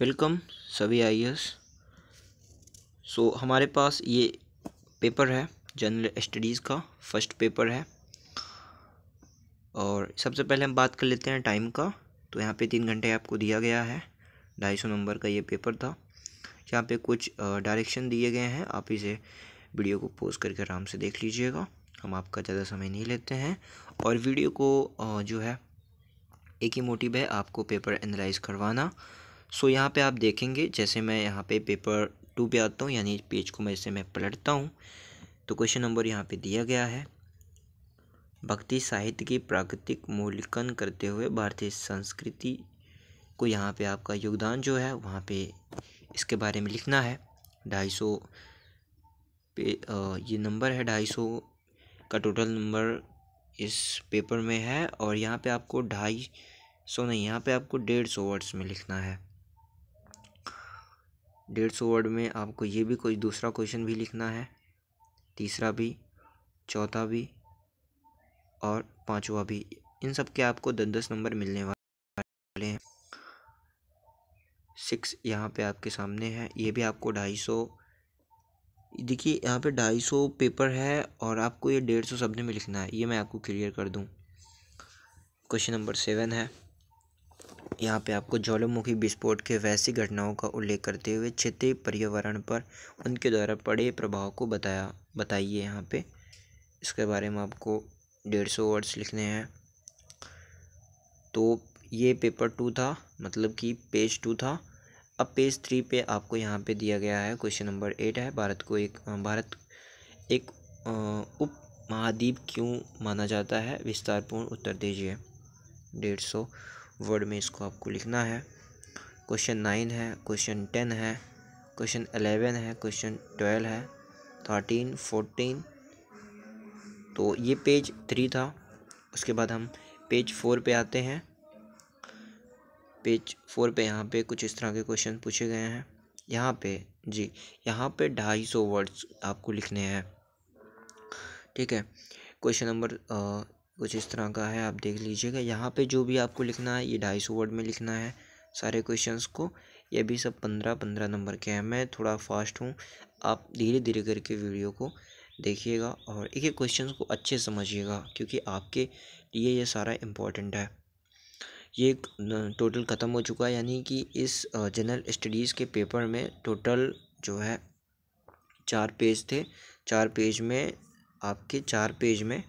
welcome सभी आई सो हमारे पास ये पेपर है जनरल स्टडीज़ का फर्स्ट पेपर है और सबसे पहले हम बात कर लेते हैं टाइम का तो यहाँ पे तीन घंटे आपको दिया गया है ढाई सौ नंबर का ये पेपर था यहाँ पे कुछ डायरेक्शन दिए गए हैं आप इसे वीडियो को पोस्ट करके आराम से देख लीजिएगा हम आपका ज़्यादा समय नहीं लेते हैं और वीडियो को जो है एक ही मोटिव है आपको पेपर एनालाइज करवाना सो यहाँ पे आप देखेंगे जैसे मैं यहाँ पे पेपर टू पे आता हूँ यानी पेज को मैं इसे मैं पलटता हूँ तो क्वेश्चन नंबर यहाँ पे दिया गया है भक्ति साहित्य की प्राकृतिक मूल्यांकन करते हुए भारतीय संस्कृति को यहाँ पे आपका योगदान जो है वहाँ पे इसके बारे में लिखना है ढाई सौ पे ये नंबर है ढाई सौ का टोटल नंबर इस पेपर में है और यहाँ पे आपको ढाई सौ नहीं यहाँ पे आपको डेढ़ सौ वर्ड्स में लिखना है डेढ़ सौ वर्ड में आपको ये भी कोई दूसरा क्वेश्चन भी लिखना है तीसरा भी चौथा भी और पांचवा भी इन सब के आपको दस दस नंबर मिलने वाले हैं सिक्स यहाँ पे आपके सामने है ये भी आपको ढाई सौ देखिए यहाँ पे ढाई सौ पेपर है और आपको ये डेढ़ सौ शब्द में लिखना है ये मैं आपको क्लियर कर दूँ क्वेश्चन नंबर सेवन है यहाँ पे आपको ज्वालामुखी विस्फोट के वैसी घटनाओं का उल्लेख करते हुए क्षेत्रीय पर्यावरण पर उनके द्वारा पड़े प्रभाव को बताया बताइए यहाँ पे इसके बारे में आपको डेढ़ सौ वर्ड्स लिखने हैं तो ये पेपर टू था मतलब कि पेज टू था अब पेज थ्री पे आपको यहाँ पे दिया गया है क्वेश्चन नंबर एट है भारत को एक भारत एक उप महाद्वीप क्यों माना जाता है विस्तारपूर्ण उत्तर दीजिए डेढ़ सौ वर्ड में इसको आपको लिखना है क्वेश्चन नाइन है क्वेश्चन टेन है क्वेश्चन अलेवन है क्वेश्चन ट्वेल्व है थर्टीन फोर्टीन तो ये पेज थ्री था उसके बाद हम पेज फोर पे आते हैं पेज फोर पे यहाँ पे कुछ इस तरह के क्वेश्चन पूछे गए हैं यहाँ पे जी यहाँ पे ढाई सौ वर्ड्स आपको लिखने हैं ठीक है क्वेश्चन नंबर कुछ इस तरह का है आप देख लीजिएगा यहाँ पे जो भी आपको लिखना है ये ढाई सौ वर्ड में लिखना है सारे क्वेश्चंस को ये भी सब पंद्रह पंद्रह नंबर के हैं मैं थोड़ा फास्ट हूँ आप धीरे धीरे करके वीडियो को देखिएगा और एक एक क्वेश्चन को अच्छे समझिएगा क्योंकि आपके लिए ये सारा इम्पोर्टेंट है ये टोटल ख़त्म हो चुका है यानी कि इस जनरल स्टडीज़ के पेपर में टोटल जो है चार पेज थे चार पेज में आपके चार पेज में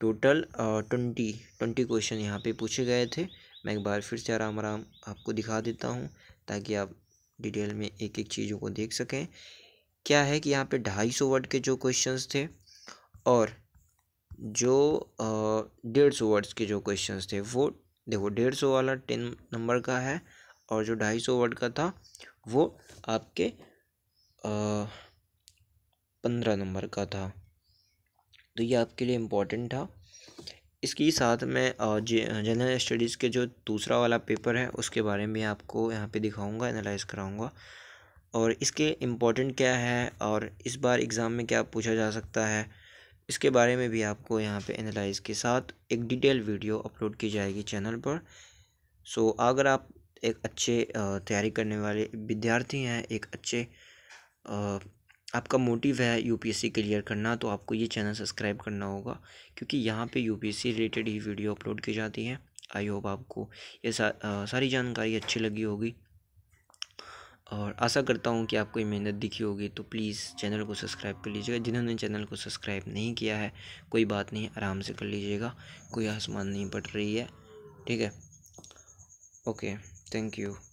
टोटल ट्वेंटी ट्वेंटी क्वेश्चन यहाँ पे पूछे गए थे मैं एक बार फिर से आराम आराम आपको दिखा देता हूँ ताकि आप डिटेल में एक एक चीज़ों को देख सकें क्या है कि यहाँ पे ढाई सौ वर्ड के जो क्वेश्चंस थे और जो डेढ़ सौ वर्ड्स के जो क्वेश्चंस थे वो देखो डेढ़ सौ वाला टेन नंबर का है और जो ढाई सौ वर्ड का था वो आपके पंद्रह नंबर का था तो ये आपके लिए इम्पोर्टेंट था इसके साथ में जनरल स्टडीज़ के जो दूसरा वाला पेपर है उसके बारे में आपको यहाँ पे दिखाऊंगा एनालाइज कराऊंगा और इसके इम्पोर्टेंट क्या है और इस बार एग्ज़ाम में क्या पूछा जा सकता है इसके बारे में भी आपको यहाँ पे एनालाइज के साथ एक डिटेल वीडियो अपलोड की जाएगी चैनल पर सो अगर आप एक अच्छे तैयारी करने वाले विद्यार्थी हैं एक अच्छे आपका मोटिव है यूपीएससी क्लियर करना तो आपको ये चैनल सब्सक्राइब करना होगा क्योंकि यहाँ पे यूपीएससी रिलेटेड ही वीडियो अपलोड की जाती है आई होप आपको ये सा, आ, सारी जानकारी अच्छी लगी होगी और आशा करता हूँ कि आपको ये मेहनत दिखी होगी तो प्लीज़ चैनल को सब्सक्राइब कर लीजिएगा जिन्होंने चैनल को सब्सक्राइब नहीं किया है कोई बात नहीं आराम से कर लीजिएगा कोई आसमान नहीं पड़ रही है ठीक है ओके थैंक यू